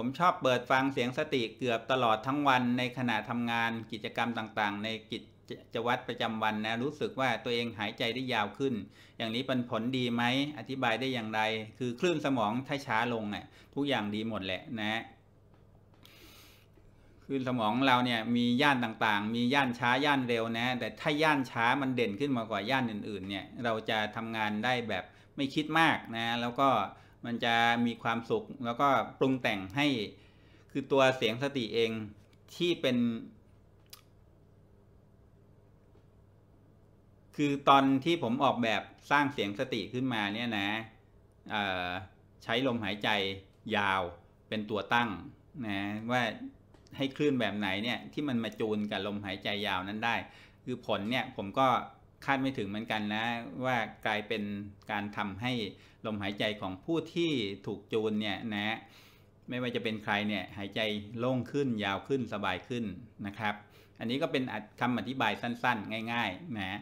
ผมชอบเปิดฟังเสียงสติเกือบตลอดทั้งวันในขณะทำงานกิจกรรมต่าง ๆ ในกิจวัตรประจำวันนะรู้สึกว่าตัวเองหายใจได้ยาวขึ้น อย่างนี้เป็นผลดีไหมอธิบายได้อย่างไร คือคลื่นสมองถ้าช้าลงเนี่ยทุกอย่างดีหมดแหละนะคือสมองเราเนี่ยมีย่านต่างๆ มีย่านช้าย่านเร็วนะแต่ถ้าย่านช้ามันเด่นขึ้นมากว่าย่านอื่นๆ เนี่ย เราจะทำงานได้แบบไม่คิดมากนะแล้วก็มันจะมีความสุขแล้วก็ปรุงแต่งให้คือตัวเสียงสติเองที่เป็น คือตอนที่ผมออกแบบสร้างเสียงสติขึ้นมาเนี่ยนะใช้ลมหายใจยาวเป็นตัวตั้งนะ ว่าให้คลื่นแบบไหนเนี่ยที่มันมาจูนกับลมหายใจยาวนั้นได้ คือผลเนี่ยผมก็คาดไม่ถึงเหมือนกันนะว่ากลายเป็นการทำให้ลมหายใจของผู้ที่ถูกจูนเนี่ยนะ ไม่ว่าจะเป็นใครเนี่ยหายใจโล่งขึ้นยาวขึ้นสบายขึ้นนะครับ อันนี้ก็เป็นคำอธิบายสั้นๆ ง่ายๆ นะ